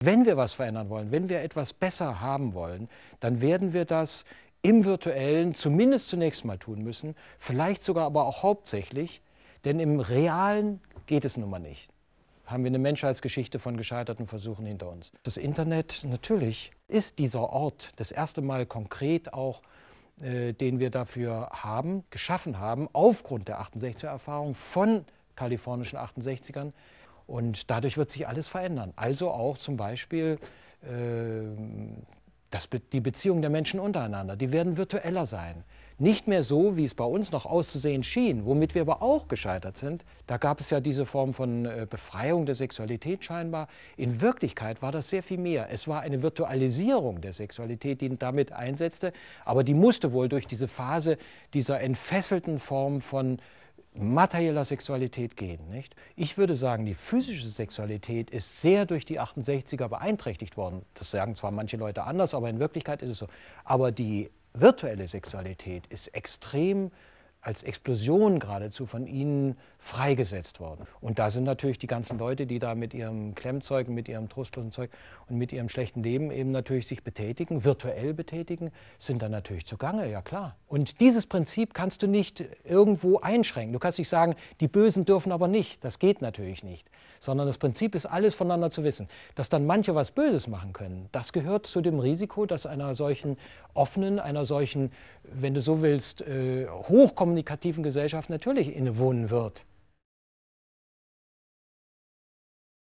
Wenn wir was verändern wollen, wenn wir etwas besser haben wollen, dann werden wir das im virtuellen zumindest zunächst mal tun müssen, vielleicht sogar aber auch hauptsächlich, denn im realen geht es nun mal nicht. Haben wir eine Menschheitsgeschichte von gescheiterten Versuchen hinter uns. Das Internet natürlich ist dieser Ort, das erste Mal konkret auch, äh, den wir dafür haben, geschaffen haben, aufgrund der 68er-Erfahrung von kalifornischen 68ern, und dadurch wird sich alles verändern. Also auch zum Beispiel äh, das, die Beziehungen der Menschen untereinander, die werden virtueller sein. Nicht mehr so, wie es bei uns noch auszusehen schien, womit wir aber auch gescheitert sind. Da gab es ja diese Form von äh, Befreiung der Sexualität scheinbar. In Wirklichkeit war das sehr viel mehr. Es war eine Virtualisierung der Sexualität, die damit einsetzte, aber die musste wohl durch diese Phase dieser entfesselten Form von materieller Sexualität gehen. Nicht? Ich würde sagen, die physische Sexualität ist sehr durch die 68er beeinträchtigt worden. Das sagen zwar manche Leute anders, aber in Wirklichkeit ist es so. Aber die virtuelle Sexualität ist extrem als Explosion geradezu von ihnen freigesetzt worden. Und da sind natürlich die ganzen Leute, die da mit ihrem Klemmzeug, mit ihrem trostlosen Zeug und mit ihrem schlechten Leben eben natürlich sich betätigen, virtuell betätigen, sind dann natürlich zugange, ja klar. Und dieses Prinzip kannst du nicht irgendwo einschränken. Du kannst nicht sagen, die Bösen dürfen aber nicht. Das geht natürlich nicht. Sondern das Prinzip ist, alles voneinander zu wissen. Dass dann manche was Böses machen können, das gehört zu dem Risiko, dass einer solchen offenen, einer solchen, wenn du so willst, äh, kommunikativen Gesellschaft natürlich innewohnen wird.